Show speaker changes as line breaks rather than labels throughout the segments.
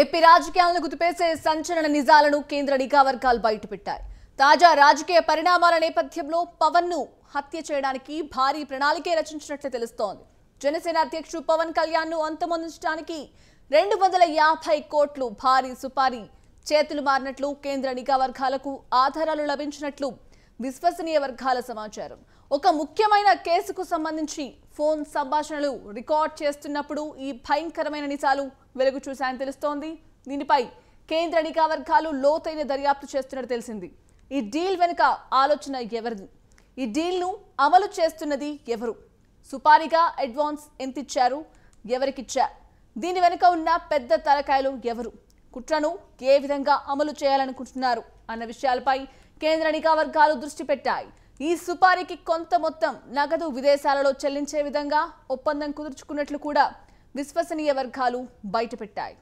AP రాజకీయాలను గుర్తుపేసే సంచలన నిజాలను కేంద్ర నిఘా వర్గాలు బయటపెట్టాయి తాజా రాజకీయ పరిణామాల నేపథ్యంలో పవన్ ను హత్య చేయడానికి భారీ ప్రణాళికే రచించినట్లు తెలుస్తోంది జనసేన అధ్యక్షుడు పవన్ కళ్యాణ్ ను అంతమొందించడానికి రెండు వందల యాభై కోట్లు భారీ సుపారీ చేతులు మారినట్లు కేంద్ర నిఘా వర్గాలకు ఆధారాలు లభించినట్లు విశ్వసనీయ వర్గాల సమాచారం ఒక ముఖ్యమైన కేసుకు సంబంధించి ఫోన్ సంభాషణలు రికార్డ్ చేస్తున్నప్పుడు ఈ భయంకరమైన నిజాలు వెలుగు చూశాయని తెలుస్తోంది దీనిపై కేంద్ర నిఘా వర్గాలు లోతైన దర్యాప్తు చేస్తున్నట్టు తెలిసింది ఈ డీల్ వెనుక ఆలోచన ఎవరిది ఈ డీల్ను అమలు చేస్తున్నది ఎవరు సుపారీగా అడ్వాన్స్ ఎంత ఇచ్చారు ఎవరికిచ్చారు దీని వెనుక ఉన్న పెద్ద తలకాయలు ఎవరు కుట్రను ఏ విధంగా అమలు చేయాలనుకుంటున్నారు అన్న విషయాలపై కేంద్ర నిఘా వర్గాలు దృష్టి పెట్టాయి ఈ సుపారీకి కొంత మొత్తం నగదు విదేశాలలో చెల్లించే విధంగా ఒప్పందం కుదుర్చుకున్నట్లు కూడా విశ్వసనీయ వర్గాలు బయటపెట్టాయి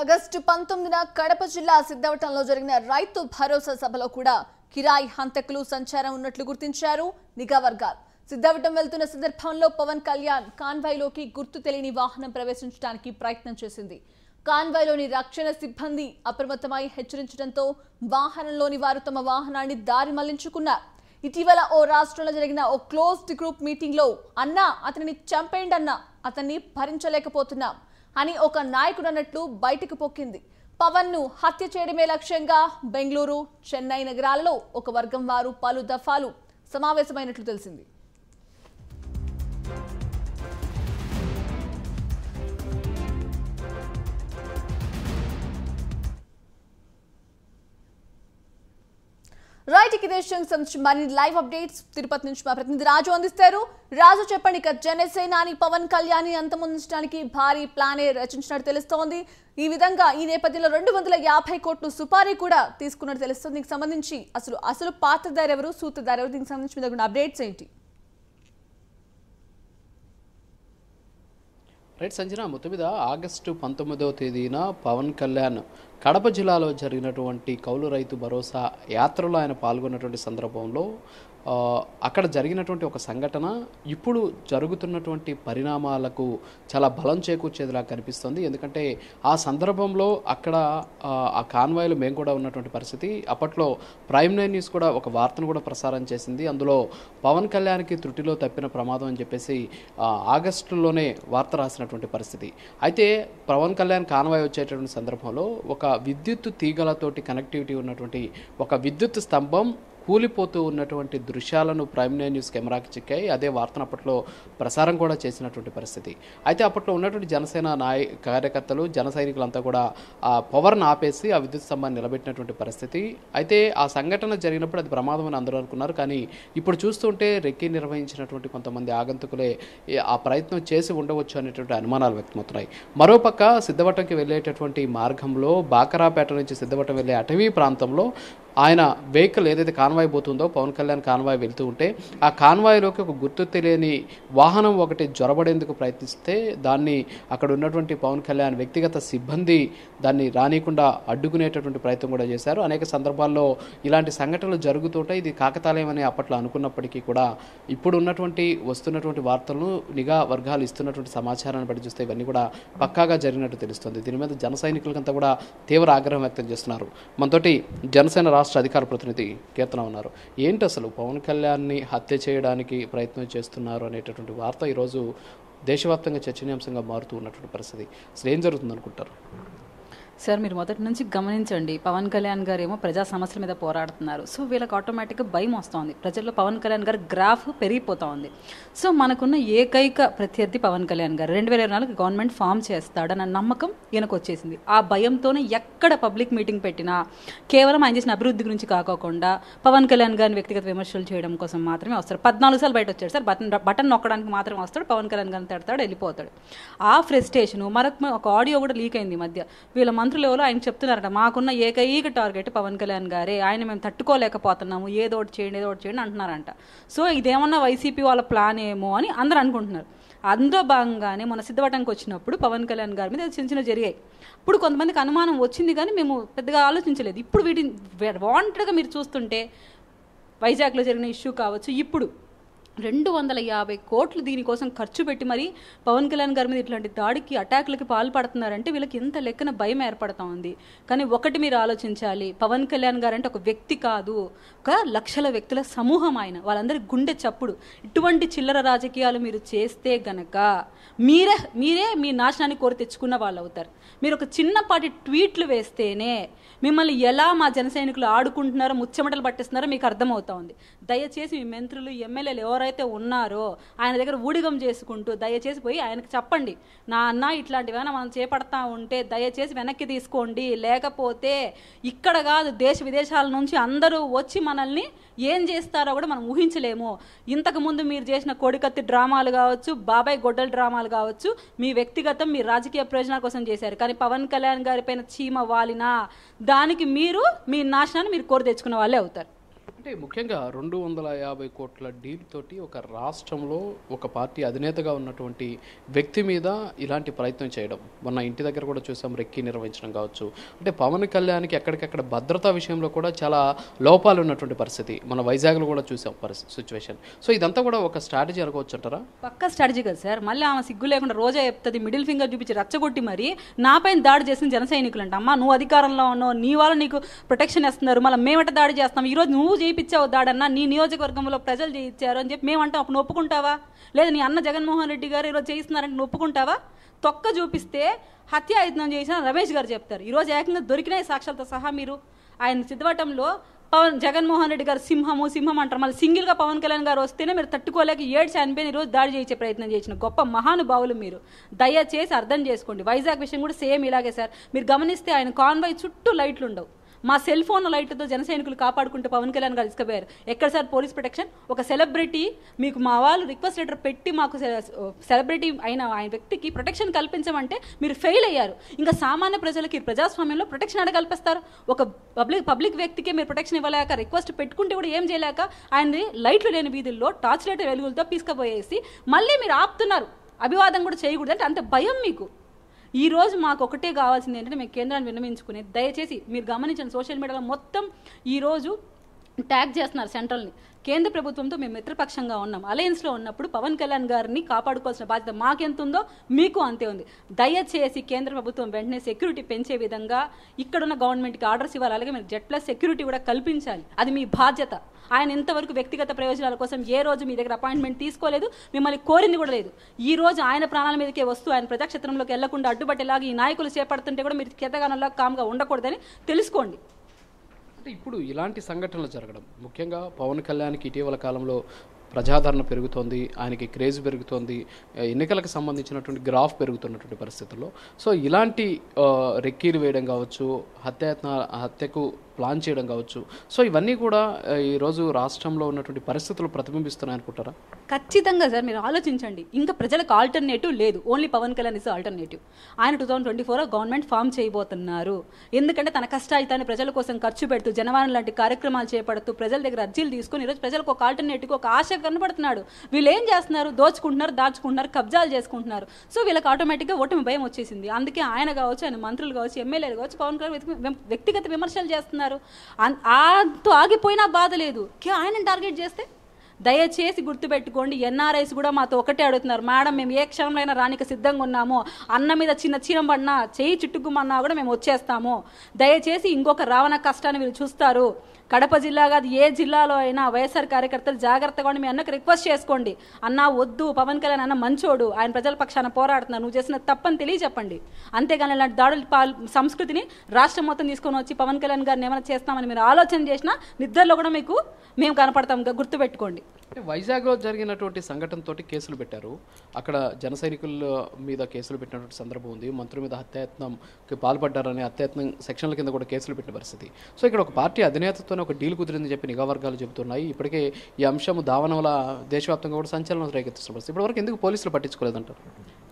ఆగస్టు పంతొమ్మిదిన కడప జిల్లా సిద్ధవటంలో జరిగిన రైతు భరోసా సభలో కూడా కిరాయి హంతకులు సంచారం ఉన్నట్లు గుర్తించారు నిఘా వర్గాలు సిద్ధవటం వెళ్తున్న సందర్భంలో పవన్ కళ్యాణ్ కాన్వాయ్లోకి గుర్తు తెలియని వాహనం ప్రవేశించడానికి ప్రయత్నం చేసింది కాన్వాయ్లోని రక్షణ సిబ్బంది అప్రమత్తమై హెచ్చరించడంతో వాహనంలోని వారు తమ వాహనాన్ని దారి మళ్లించుకున్నారు ఇటీవల ఓ రాష్ట్రంలో జరిగిన ఓ క్లోజ్డ్ గ్రూప్ మీటింగ్లో అన్నా అతనిని చంపేయండి అన్నా అతన్ని భరించలేకపోతున్నాం అని ఒక నాయకుడు అన్నట్లు బయటకు పొక్కింది పవన్ ను హత్య చేయడమే లక్ష్యంగా బెంగళూరు చెన్నై నగరాల్లో ఒక వర్గం వారు పలు దఫాలు సమావేశమైనట్లు తెలిసింది రైట్ ఇక దేశానికి సంబంధించి మరిన్ని లైవ్ అప్డేట్స్ తిరుపతి నుంచి మా ప్రతినిధి రాజు అందిస్తారు రాజు చెప్పండి ఇక జనసేనాని పవన్ కళ్యాణ్ అంతమొందించడానికి భారీ ప్లానే రచించినట్టు తెలుస్తోంది ఈ విధంగా ఈ నేపథ్యంలో రెండు వందల యాభై కోట్లు సుపారీ కూడా తీసుకున్నట్టు తెలుస్తుంది దీనికి సంబంధించి అసలు అసలు పాత్రదారు ఎవరు సూత్రధారు ఎవరు దీనికి సంబంధించి మీ దగ్గర అప్డేట్స్ ఏంటి
రైట్ సంజన మొత్తం మీద ఆగస్టు పంతొమ్మిదవ తేదీన పవన్ కళ్యాణ్ కడప జిల్లాలో జరిగినటువంటి కౌలు రైతు భరోసా యాత్రలో ఆయన పాల్గొన్నటువంటి సందర్భంలో అక్కడ జరిగినటువంటి ఒక సంఘటన ఇప్పుడు జరుగుతున్నటువంటి పరిణామాలకు చాలా బలం చేకూర్చేదిలా కనిపిస్తుంది ఎందుకంటే ఆ సందర్భంలో అక్కడ ఆ కాన్వాయ్లో మేము కూడా ఉన్నటువంటి పరిస్థితి అప్పట్లో ప్రైమ్ నైన్ న్యూస్ కూడా ఒక వార్తను కూడా ప్రసారం చేసింది అందులో పవన్ కళ్యాణ్కి త్రుటిలో తప్పిన ప్రమాదం అని చెప్పేసి ఆగస్టులోనే వార్త రాసినటువంటి పరిస్థితి అయితే పవన్ కళ్యాణ్ కాన్వాయ్ వచ్చేటటువంటి సందర్భంలో ఒక విద్యుత్ తీగలతోటి కనెక్టివిటీ ఉన్నటువంటి ఒక విద్యుత్ స్తంభం కూలిపోతూ ఉన్నటువంటి దృశ్యాలను ప్రైమ్ నైన్ న్యూస్ కెమెరాకి చిక్కాయి అదే వార్తను అప్పట్లో ప్రసారం కూడా చేసినటువంటి పరిస్థితి అయితే అప్పట్లో ఉన్నటువంటి జనసేన నాయ కార్యకర్తలు జన సైనికులంతా కూడా ఆ పవర్ను ఆపేసి ఆ విద్యుత్ స్తంభాన్ని నిలబెట్టినటువంటి పరిస్థితి అయితే ఆ సంఘటన జరిగినప్పుడు అది ప్రమాదం అని అందరూ అనుకున్నారు కానీ ఇప్పుడు చూస్తుంటే రెక్కి నిర్వహించినటువంటి కొంతమంది ఆగంతుకులే ఆ ప్రయత్నం చేసి ఉండవచ్చు అనేటువంటి అనుమానాలు వ్యక్తమవుతున్నాయి మరోపక్క సిద్ధవటంకి వెళ్ళేటటువంటి మార్గంలో బాకరాపేట నుంచి సిద్ధవటం వెళ్ళే అటవీ ప్రాంతంలో ఆయన వెహికల్ ఏదైతే కాన్వాయ్ పోతుందో పవన్ కళ్యాణ్ కాన్వాయ్ వెళ్తూ ఉంటే ఆ కాన్వాయ్లోకి ఒక గుర్తు తెలియని వాహనం ఒకటి జొరబడేందుకు ప్రయత్నిస్తే దాన్ని అక్కడ ఉన్నటువంటి పవన్ కళ్యాణ్ వ్యక్తిగత సిబ్బంది దాన్ని రానియకుండా అడ్డుకునేటటువంటి ప్రయత్నం కూడా చేశారు అనేక సందర్భాల్లో ఇలాంటి సంఘటనలు జరుగుతుంటే ఇది కాకతాళయమని అప్పట్లో అనుకున్నప్పటికీ కూడా ఇప్పుడు ఉన్నటువంటి వస్తున్నటువంటి వార్తలను నిఘా వర్గాలు ఇస్తున్నటువంటి సమాచారాన్ని బట్టి చూస్తే ఇవన్నీ కూడా పక్కాగా జరిగినట్టు తెలుస్తుంది దీని మీద జన సైనికులకంతా కూడా తీవ్ర ఆగ్రహం వ్యక్తం చేస్తున్నారు మనతోటి జనసేన రాష్ట్ర అధికార ప్రతినిధి కీర్తన ఉన్నారు ఏంటి అసలు పవన్ కళ్యాణ్ని హత్య చేయడానికి ప్రయత్నం చేస్తున్నారు అనేటటువంటి వార్త ఈరోజు దేశవ్యాప్తంగా చర్చనీయాంశంగా మారుతూ ఉన్నటువంటి పరిస్థితి అసలు ఏం జరుగుతుంది అనుకుంటారు
సార్ మీరు మొదటి నుంచి గమనించండి పవన్ కళ్యాణ్ గారు ఏమో ప్రజా సమస్యల మీద పోరాడుతున్నారు సో వీళ్ళకి ఆటోమేటిక్గా భయం వస్తుంది ప్రజల్లో పవన్ కళ్యాణ్ గారు గ్రాఫ్ పెరిగిపోతూ ఉంది సో మనకున్న ఏకైక ప్రత్యర్థి పవన్ కళ్యాణ్ గారు రెండు వేల ఇరవై నాలుగు గవర్నమెంట్ ఫామ్ చేస్తాడన్న నమ్మకం ఈయనకు వచ్చేసింది ఆ భయంతోనే ఎక్కడ పబ్లిక్ మీటింగ్ పెట్టినా కేవలం ఆయన చేసిన అభివృద్ధి గురించి కాకోకుండా పవన్ కళ్యాణ్ గారిని వ్యక్తిగత విమర్శలు చేయడం కోసం మాత్రమే వస్తారు పద్నాలుగు సార్లు బయట వచ్చాడు సార్ బటన్ బటన్ నొక్కడానికి మాత్రమే వస్తాడు పవన్ కళ్యాణ్ గారిని తడతాడు వెళ్ళిపోతాడు ఆ ఫ్రస్ట్రేషన్ మరొక ఒక ఆడియో కూడా లీక్ అయింది మధ్య వీళ్ళ మంత్రులు ఎవరో ఆయన చెప్తున్నారట మాకున్న ఏకైక టార్గెట్ పవన్ కళ్యాణ్ గారే ఆయన మేము తట్టుకోలేకపోతున్నాము ఏదో ఒకటి చేయండి ఏదో ఒకటి చేయండి అంటున్నారంట సో ఇదేమన్నా వైసీపీ వాళ్ళ ప్లాన్ ఏమో అని అందరు అనుకుంటున్నారు అందులో భాగంగానే మన సిద్ధవటంకి వచ్చినప్పుడు పవన్ కళ్యాణ్ గారి మీద చిన్న చిన్న జరిగాయి ఇప్పుడు కొంతమందికి అనుమానం వచ్చింది కానీ మేము పెద్దగా ఆలోచించలేదు ఇప్పుడు వీటిని వాంటెడ్గా మీరు చూస్తుంటే వైజాగ్లో జరిగిన ఇష్యూ కావచ్చు ఇప్పుడు రెండు వందల యాభై కోట్లు దీనికోసం ఖర్చు పెట్టి మరి పవన్ కళ్యాణ్ గారి మీద ఇట్లాంటి దాడికి అటాక్లకి పాల్పడుతున్నారంటే వీళ్ళకి ఎంత లెక్కన భయం ఏర్పడతా ఉంది కానీ ఒకటి మీరు ఆలోచించాలి పవన్ కళ్యాణ్ గారు అంటే ఒక వ్యక్తి కాదు ఒక లక్షల వ్యక్తుల సమూహం ఆయన వాళ్ళందరి గుండె చప్పుడు ఇటువంటి చిల్లర రాజకీయాలు మీరు చేస్తే గనక మీరే మీరే మీ నాశనాన్ని కోరి తెచ్చుకున్న వాళ్ళు అవుతారు మీరు ఒక చిన్నపాటి ట్వీట్లు వేస్తేనే మిమ్మల్ని ఎలా మా జన ఆడుకుంటున్నారో ముచ్చమటలు పట్టిస్తున్నారో మీకు అర్థమవుతా ఉంది దయచేసి మీ మంత్రులు ఎమ్మెల్యేలు ఎవరు ఎవరైతే ఉన్నారో ఆయన దగ్గర ఊడిగం చేసుకుంటూ దయచేసి పోయి ఆయనకు చెప్పండి నా అన్న ఇట్లాంటివైనా మనం చేపడతా ఉంటే దయచేసి వెనక్కి తీసుకోండి లేకపోతే ఇక్కడ కాదు దేశ విదేశాల నుంచి అందరూ వచ్చి మనల్ని ఏం చేస్తారో కూడా మనం ఊహించలేము ఇంతకుముందు మీరు చేసిన కోడికత్తి డ్రామాలు కావచ్చు బాబాయ్ గొడ్డల డ్రామాలు కావచ్చు మీ వ్యక్తిగతం మీ రాజకీయ ప్రయోజనాల కోసం చేశారు కానీ పవన్ కళ్యాణ్ గారి పైన చీమ వాలినా దానికి మీరు మీ నాశనాన్ని మీరు కోరి తెచ్చుకున్న వాళ్ళే అవుతారు
అంటే ముఖ్యంగా రెండు వందల యాభై కోట్ల డీల్ తోటి ఒక రాష్ట్రంలో ఒక పార్టీ అధినేతగా ఉన్నటువంటి వ్యక్తి మీద ఇలాంటి ప్రయత్నం చేయడం మొన్న ఇంటి దగ్గర కూడా చూసాం రెక్కి నిర్వహించడం కావచ్చు అంటే పవన్ కళ్యాణ్కి ఎక్కడికక్కడ భద్రతా విషయంలో కూడా చాలా లోపాలు ఉన్నటువంటి పరిస్థితి మన వైజాగ్లో కూడా చూసాం పరిస్థితి సిచ్యువేషన్ సో ఇదంతా కూడా ఒక స్ట్రాటజీ అనుకోవచ్చు అంటారా
పక్క స్ట్రాటజీ కదా సార్ మళ్ళీ ఆమె సిగ్గు లేకుండా రోజా చెప్తుంది మిడిల్ ఫింగర్ చూపించి రచ్చగొట్టి మరి నాపైన దాడి చేసిన జన సైనికులు అమ్మా నువ్వు అధికారంలో ఉన్నావు నీ వాళ్ళు నీకు ప్రొటెక్షన్ ఇస్తున్నారు మళ్ళీ మేమట దాడి చేస్తాం ఈరోజు నువ్వు పిలిపించావు దాడన్నా నీ నియోజకవర్గంలో ప్రజలు చేయించారు అని చెప్పి మేమంటాం అప్పుడు ఒప్పుకుంటావా లేదా నీ అన్న జగన్మోహన్ రెడ్డి గారు ఈరోజు చేయిస్తున్నారంటే ఒప్పుకుంటావా తొక్క చూపిస్తే హత్యాయత్నం చేసిన రమేష్ గారు చెప్తారు ఈరోజు ఏకంగా దొరికిన సాక్షులతో సహా మీరు ఆయన సిద్ధవటంలో పవన్ జగన్మోహన్ రెడ్డి గారు సింహము సింహం అంటారు మళ్ళీ సింగిల్గా పవన్ కళ్యాణ్ గారు వస్తేనే మీరు తట్టుకోలేక ఏడు చనిపోయిన ఈరోజు దాడి చేయించే ప్రయత్నం చేసిన గొప్ప మహానుభావులు మీరు దయచేసి అర్థం చేసుకోండి వైజాగ్ విషయం కూడా సేమ్ ఇలాగే సార్ మీరు గమనిస్తే ఆయన కాన్వాయ్ చుట్టూ లైట్లు ఉండవు మా సెల్ ఫోన్ లైట్తో జన సైనికులు కాపాడుకుంటూ పవన్ కళ్యాణ్ గారు ఇసుకపోయారు ఎక్కడ సార్ పోలీస్ ప్రొటెక్షన్ ఒక సెలబ్రిటీ మీకు మా వాళ్ళు రిక్వెస్ట్ లెటర్ పెట్టి మాకు సెలబ్రిటీ అయిన ఆయన వ్యక్తికి ప్రొటెక్షన్ కల్పించమంటే మీరు ఫెయిల్ అయ్యారు ఇంకా సామాన్య ప్రజలకి ప్రజాస్వామ్యంలో ప్రొటెక్షన్ అడగల్పిస్తారు కల్పిస్తారు ఒక పబ్లిక్ పబ్లిక్ వ్యక్తికి మీరు ప్రొటెక్షన్ ఇవ్వలేక రిక్వెస్ట్ పెట్టుకుంటే కూడా ఏం చేయలేక ఆయన్ని లైట్లు లేని వీధుల్లో టార్చ్ లైట్ వెలుగులతో పీసుకపోయేసి మళ్ళీ మీరు ఆపుతున్నారు అభివాదం కూడా చేయకూడదు అంటే అంత భయం మీకు రోజు మాకు ఒకటే కావాల్సింది ఏంటంటే మేము కేంద్రాన్ని విన్నవించుకుని దయచేసి మీరు గమనించిన సోషల్ మీడియాలో మొత్తం ఈరోజు ట్యాగ్ చేస్తున్నారు సెంట్రల్ని కేంద్ర ప్రభుత్వంతో మేము మిత్రపక్షంగా ఉన్నాం అలయన్స్లో ఉన్నప్పుడు పవన్ కళ్యాణ్ గారిని కాపాడుకోవాల్సిన బాధ్యత మాకెంత ఉందో మీకు అంతే ఉంది దయచేసి కేంద్ర ప్రభుత్వం వెంటనే సెక్యూరిటీ పెంచే విధంగా ఇక్కడున్న గవర్నమెంట్కి ఆర్డర్స్ ఇవ్వాలి అలాగే మీరు జెడ్ ప్లస్ సెక్యూరిటీ కూడా కల్పించాలి అది మీ బాధ్యత ఆయన ఇంతవరకు వ్యక్తిగత ప్రయోజనాల కోసం ఏ రోజు మీ దగ్గర అపాయింట్మెంట్ తీసుకోలేదు మిమ్మల్ని కోరింది కూడా లేదు ఈ రోజు ఆయన ప్రాణాల మీదకే వస్తూ ఆయన ప్రజాక్షేత్రంలోకి వెళ్లకుండా అడ్డుబట్టేలాగా ఈ నాయకులు చేపడుతుంటే కూడా మీరు కితగానంలో కామ్గా ఉండకూడదని తెలుసుకోండి
అంటే ఇప్పుడు ఇలాంటి సంఘటనలు జరగడం ముఖ్యంగా పవన్ కళ్యాణ్కి ఇటీవల కాలంలో ప్రజాదరణ పెరుగుతోంది ఆయనకి క్రేజ్ పెరుగుతోంది ఎన్నికలకు సంబంధించినటువంటి గ్రాఫ్ పెరుగుతున్నటువంటి పరిస్థితుల్లో సో ఇలాంటి రెక్కీలు వేయడం కావచ్చు హత్యాయత్న హత్యకు ప్లాన్ చేయడం కావచ్చు సో ఇవన్నీ కూడా ఈరోజు రాష్ట్రంలో ఉన్నటువంటి పరిస్థితులు ప్రతిబింబిస్తున్నాయి అనుకుంటారా
ఖచ్చితంగా సార్ మీరు ఆలోచించండి ఇంకా ప్రజలకు ఆల్టర్నేటివ్ లేదు only Pawan Kalyan is alternative ఆయన టూ థౌసండ్ ట్వంటీ ఫోర్లో గవర్నమెంట్ ఫామ్ చేయబోతున్నారు ఎందుకంటే తన కష్టాయితాన్ని ప్రజల కోసం ఖర్చు పెడుతూ జనవాణి లాంటి కార్యక్రమాలు చేపడుతూ ప్రజల దగ్గర అర్జీలు తీసుకుని ఈరోజు ప్రజలకు ఒక ఆల్టర్నేటివ్ ఒక ఆశ కనబడుతున్నాడు వీళ్ళు ఏం చేస్తున్నారు దోచుకుంటున్నారు దాచుకుంటున్నారు కబ్జాలు చేసుకుంటున్నారు సో వీళ్ళకి ఆటోమేటిక్గా ఓటమి భయం వచ్చేసింది అందుకే ఆయన కావచ్చు ఆయన మంత్రులు కావచ్చు ఎమ్మెల్యేలు కావచ్చు పవన్ కళ్యాణ్ వ్యక్తిగత విమర్శలు చేస్తున్నారు ఆగిపోయినా బాధ లేదు ఆయన టార్గెట్ చేస్తే దయచేసి గుర్తుపెట్టుకోండి ఎన్ఆర్ఐస్ కూడా మాతో ఒకటే అడుగుతున్నారు మేడం మేము ఏ క్షణంలో అయినా రానికి సిద్ధంగా ఉన్నాము అన్న మీద చిన్న చీరం పడినా చేయి చుట్టుకుమన్నా కూడా మేము వచ్చేస్తాము దయచేసి ఇంకొక రావణ కష్టాన్ని వీళ్ళు చూస్తారు కడప జిల్లా కాదు ఏ జిల్లాలో అయినా వైఎస్ఆర్ కార్యకర్తలు జాగ్రత్తగా మీ అన్నకు రిక్వెస్ట్ చేసుకోండి అన్నా వద్దు పవన్ కళ్యాణ్ అన్న మంచోడు ఆయన ప్రజల పక్షాన పోరాడుతున్నా నువ్వు చేసిన తప్పని తెలియజెప్పండి అంతేగాని ఇలాంటి దాడులు సంస్కృతిని రాష్ట్రం మొత్తం తీసుకొని వచ్చి పవన్ కళ్యాణ్ గారిని ఏమైనా చేస్తామని మీరు ఆలోచన చేసినా నిద్రలో కూడా మీకు మేము కనపడతాం గుర్తుపెట్టుకోండి
వైజాగ్లో జరిగినటువంటి సంఘటనతో కేసులు పెట్టారు అక్కడ జన మీద కేసులు పెట్టినటువంటి సందర్భం ఉంది మంత్రుల మీద హత్యాయత్నంకి పాల్పడ్డారని హత్యాయత్నం సెక్షన్ల కింద కూడా కేసులు పెట్టిన పరిస్థితి సో ఇక్కడ ఒక పార్టీ అధినేతతోనే ఒక డీల్ కుదిరిందని చెప్పి నిఘా వర్గాలు చెబుతున్నాయి ఇప్పటికే ఈ అంశం దావనవల దేశవ్యాప్తంగా కూడా సంచలనం రేకెత్తుస్తున్న పరిస్థితి ఇప్పటివరకు ఎందుకు పోలీసులు పట్టించుకోలేదంటారు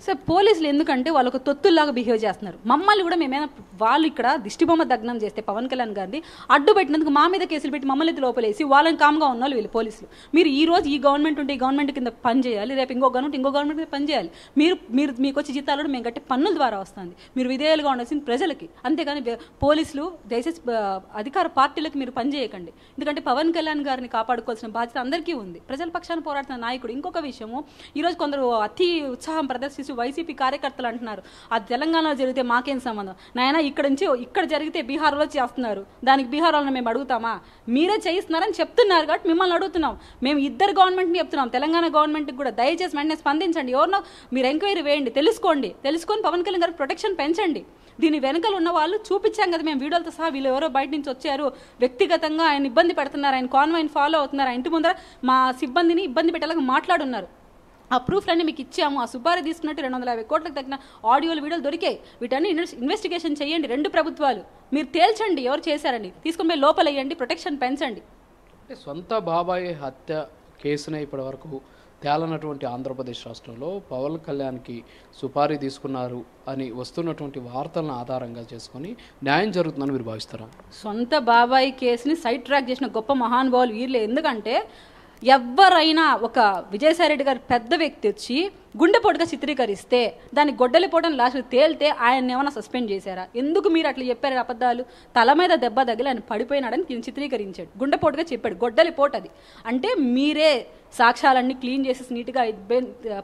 సార్ పోలీసులు ఎందుకంటే వాళ్ళు ఒక తొత్తుల్లాగా బిహేవ్ చేస్తున్నారు మమ్మల్ని కూడా మేమైనా వాళ్ళు ఇక్కడ దిష్టిబొమ్మ దగ్నం చేస్తే పవన్ కళ్యాణ్ గారిని అడ్డు పెట్టినందుకు మా మీద కేసులు పెట్టి మమ్మల్ని లోపలేసి వాళ్ళని కామ్గా ఉన్న వాళ్ళు వీళ్ళు పోలీసులు మీరు ఈ రోజు ఈ గవర్నమెంట్ ఉంటే ఈ గవర్నమెంట్ కింద పని చేయాలి రేపు ఇంకో గవర్నమెంట్ ఇంకో గవర్నమెంట్ కింద పని చేయాలి మీరు మీరు మీకు వచ్చే జీతాలు మేము కట్టే పన్నుల ద్వారా వస్తుంది మీరు విధేయులుగా ఉండాల్సింది ప్రజలకి అంతేగాని పోలీసులు దయచేసి అధికార పార్టీలకు మీరు పనిచేయకండి ఎందుకంటే పవన్ కళ్యాణ్ గారిని కాపాడుకోవాల్సిన బాధ్యత అందరికీ ఉంది ప్రజల పక్షాన్ని పోరాడుతున్న నాయకుడు ఇంకొక విషయము ఈరోజు కొందరు అతి ఉత్సాహం ప్రదర్శిస్తూ వైసీపీ కార్యకర్తలు అంటున్నారు ఆ తెలంగాణలో జరిగితే మాకేం సంబంధం నాయన ఇక్కడ నుంచి ఇక్కడ జరిగితే బీహార్లో చేస్తున్నారు దానికి బీహార్ వాళ్ళని మేము అడుగుతామా మీరే చేయిస్తున్నారని చెప్తున్నారు కాబట్టి మిమ్మల్ని అడుగుతున్నాం మేము ఇద్దరు ఇద్దరు గవర్నమెంట్ని చెప్తున్నాం తెలంగాణ గవర్నమెంట్కి కూడా దయచేసి వెంటనే స్పందించండి ఎవరినో మీరు ఎంక్వైరీ వేయండి తెలుసుకోండి తెలుసుకొని పవన్ కళ్యాణ్ గారు ప్రొటెక్షన్ పెంచండి దీని వెనుకలు ఉన్న వాళ్ళు చూపించాం కదా మేము వీడియోలతో సహా వీళ్ళు ఎవరో బయట నుంచి వచ్చారు వ్యక్తిగతంగా ఆయన ఇబ్బంది పెడుతున్నారు ఆయన కాన్వైన్ ఫాలో అవుతున్నారు ఆ ఇంటి ముందర మా సిబ్బందిని ఇబ్బంది పెట్టాలని మాట్లాడున్నారు ఆ ప్రూఫ్లన్నీ మీకు ఇచ్చాము ఆ సుబ్బారి తీసుకున్నట్టు రెండు వందల యాభై కోట్లకు తగిన ఆడియోలు వీడియోలు దొరికాయి వీటన్ని ఇన్వెస్టిగేషన్ చేయండి రెండు ప్రభుత్వాలు మీరు తేల్చండి ఎవరు చేశారండి తీసుకుని లోపలయ్యండి ప్రొటెక్షన్ పెంచండి
అంటే సొంత బాబాయ్ హత్య కేసునే ఇప్పటి వరకు తేలనటువంటి ఆంధ్రప్రదేశ్ రాష్ట్రంలో పవన్ కళ్యాణ్కి సుపారీ తీసుకున్నారు అని వస్తున్నటువంటి వార్తలను ఆధారంగా చేసుకొని న్యాయం జరుగుతుందని మీరు భావిస్తారా
సొంత బాబాయ్ కేసుని సైడ్ ట్రాక్ చేసిన గొప్ప మహానుభావులు వీళ్ళు ఎందుకంటే ఎవరైనా ఒక విజయసాయి రెడ్డి గారు పెద్ద వ్యక్తి వచ్చి గుండెపోటుగా చిత్రీకరిస్తే దాన్ని పోవడం లాస్ట్ తేలితే ఆయన ఏమైనా సస్పెండ్ చేశారా ఎందుకు మీరు అట్లా చెప్పారు అబద్ధాలు తల మీద దెబ్బ తగిలి ఆయన పడిపోయినాడని చిత్రీకరించాడు గుండెపోటుగా చెప్పాడు గొడ్డలిపోటు అది అంటే మీరే సాక్ష్యాలన్నీ క్లీన్ చేసేసి నీట్గా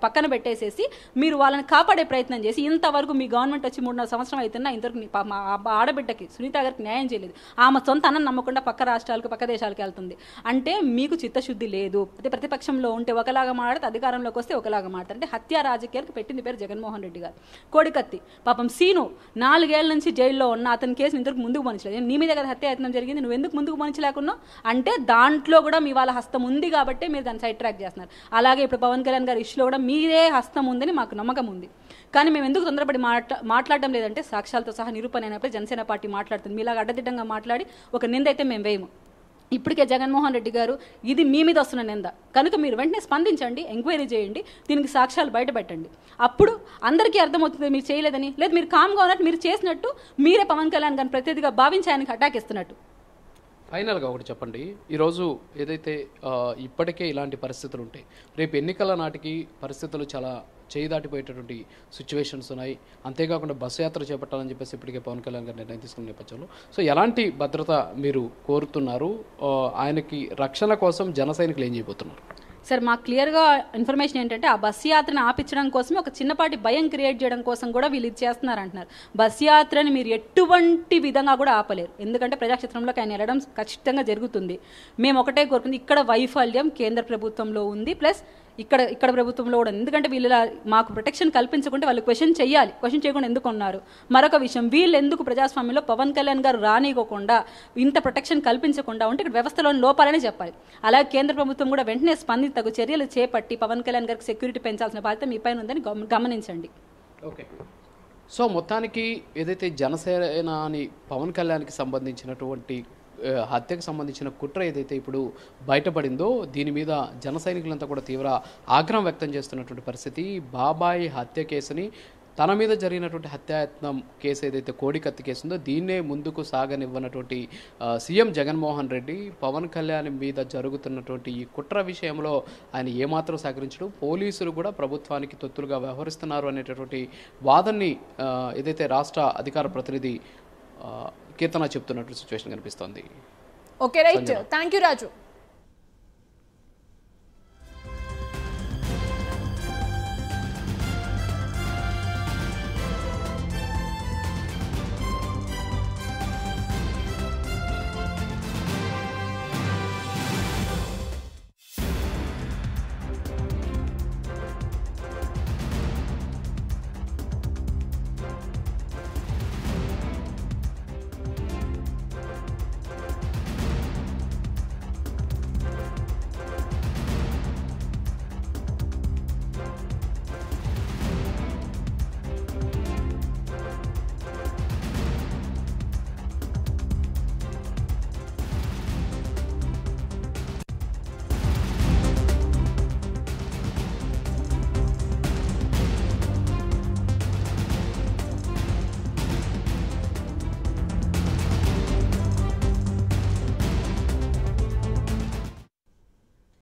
పక్కన పెట్టేసేసి మీరు వాళ్ళని కాపాడే ప్రయత్నం చేసి ఇంతవరకు మీ గవర్నమెంట్ వచ్చి మూడున్నర సంవత్సరం అవుతున్నా ఇంతవరకు ఆడబిడ్డకి సునీత గారికి న్యాయం చేయలేదు ఆమె సొంత అన్న నమ్మకుండా పక్క రాష్ట్రాలకు పక్క దేశాలకు వెళ్తుంది అంటే మీకు చిత్తశుద్ధి లేదు ప్రతిపక్షంలో ఉంటే ఒకలాగా మాట్లాడితే అధికారంలోకి వస్తే ఒకలాగా మాట్లాడితే హత్య రాజకీయాలకు పెట్టింది పేరు జగన్మోహన్ రెడ్డి గారు కోడికత్తి పాపం సీను నాలుగేళ్ల నుంచి జైల్లో ఉన్న అతని కేసు ఇంతకు ముందుకు మనిచలేదు నీ మీద కదా హత్య యత్నం జరిగింది నువ్వు ఎందుకు ముందుకు మనిచలేకున్నావు అంటే దాంట్లో కూడా మీ వాళ్ళ హస్తం ఉంది కాబట్టి మీరు దాన్ని సైడ్ ట్రాక్ చేస్తున్నారు అలాగే ఇప్పుడు పవన్ కళ్యాణ్ గారి ఇష్యూలో కూడా మీదే హస్తం ఉందని మాకు నమ్మకం ఉంది కానీ మేము ఎందుకు తొందరపడి మాట్లా మాట్లాడడం లేదంటే సాక్ష్యాలతో సహా నిరూపణ అయినప్పుడు జనసేన పార్టీ మాట్లాడుతుంది మీలాగా అడ్డదిడ్డంగా మాట్లాడి ఒక నిందైతే మేము వేయము ఇప్పటికే జగన్మోహన్ రెడ్డి గారు ఇది మీ మీద వస్తున్న నింద కనుక మీరు వెంటనే స్పందించండి ఎంక్వైరీ చేయండి దీనికి సాక్ష్యాలు బయటపెట్టండి అప్పుడు అందరికీ అర్థమవుతుంది మీరు చేయలేదని లేదు మీరు కామ్గా ఉన్నట్టు మీరు చేసినట్టు మీరే పవన్ కళ్యాణ్ గారిని ప్రతిదిగా భావించి ఆయనకు అటాక్ ఇస్తున్నట్టు
ఫైనల్గా ఒకటి చెప్పండి ఈరోజు ఏదైతే ఇప్పటికే ఇలాంటి పరిస్థితులు ఉంటాయి రేపు ఎన్నికల నాటికి పరిస్థితులు చాలా చేయి దాటిపోయేటటువంటి సిచ్యువేషన్స్ ఉన్నాయి అంతేకాకుండా బస్సు యాత్ర చేపట్టాలని చెప్పేసి ఇప్పటికే పవన్ కళ్యాణ్ గారు నిర్ణయం తీసుకున్న నేపథ్యంలో సో ఎలాంటి భద్రత మీరు కోరుతున్నారు ఆయనకి రక్షణ కోసం జన సైనికులు ఏం చేయబోతున్నారు
సార్ మాకు క్లియర్గా ఇన్ఫర్మేషన్ ఏంటంటే ఆ బస్ యాత్రను ఆపించడం కోసం ఒక చిన్నపాటి భయం క్రియేట్ చేయడం కోసం కూడా వీళ్ళు ఇది చేస్తున్నారు అంటున్నారు బస్ యాత్రని మీరు ఎటువంటి విధంగా కూడా ఆపలేరు ఎందుకంటే ప్రజాక్షేత్రంలోకి ఆయన వెళ్ళడం ఖచ్చితంగా జరుగుతుంది మేము ఒకటే కోరుకుంది ఇక్కడ వైఫల్యం కేంద్ర ప్రభుత్వంలో ఉంది ప్లస్ ఇక్కడ ఇక్కడ ప్రభుత్వంలో కూడా ఎందుకంటే వీళ్ళు మాకు ప్రొటెక్షన్ కల్పించకుంటే వాళ్ళు క్వశ్చన్ చేయాలి క్వశ్చన్ చేయకుండా ఎందుకు ఉన్నారు మరొక విషయం వీళ్ళు ఎందుకు ప్రజాస్వామ్యంలో పవన్ కళ్యాణ్ గారు రానివ్వకుండా ఇంత ప్రొటెక్షన్ కల్పించకుండా ఉంటే ఇక్కడ వ్యవస్థలోని లోపాలనే చెప్పాలి అలాగే కేంద్ర ప్రభుత్వం కూడా వెంటనే స్పందిత తగు చర్యలు చేపట్టి పవన్ కళ్యాణ్ గారికి సెక్యూరిటీ పెంచాల్సిన బాధ్యత మీ పైన ఉందని గమనించండి
ఓకే సో మొత్తానికి ఏదైతే జనసేన అని పవన్ కళ్యాణ్కి సంబంధించినటువంటి హత్యకు సంబంధించిన కుట్ర ఏదైతే ఇప్పుడు బయటపడిందో దీని మీద జన సైనికులంతా కూడా తీవ్ర ఆగ్రహం వ్యక్తం చేస్తున్నటువంటి పరిస్థితి బాబాయి హత్య కేసుని తన మీద జరిగినటువంటి హత్యాయత్నం కేసు ఏదైతే కోడికత్తి కేసు ఉందో దీన్నే ముందుకు సాగనివ్వనటువంటి సీఎం జగన్మోహన్ రెడ్డి పవన్ కళ్యాణ్ మీద జరుగుతున్నటువంటి ఈ కుట్ర విషయంలో ఆయన ఏమాత్రం సహకరించడం పోలీసులు కూడా ప్రభుత్వానికి తొత్తులుగా వ్యవహరిస్తున్నారు అనేటటువంటి వాదనని ఏదైతే రాష్ట్ర అధికార ప్రతినిధి కీర్తన చెప్తున్నట్టు సిచ్యువేషన్ కనిపిస్తోంది
okay right thank you Raju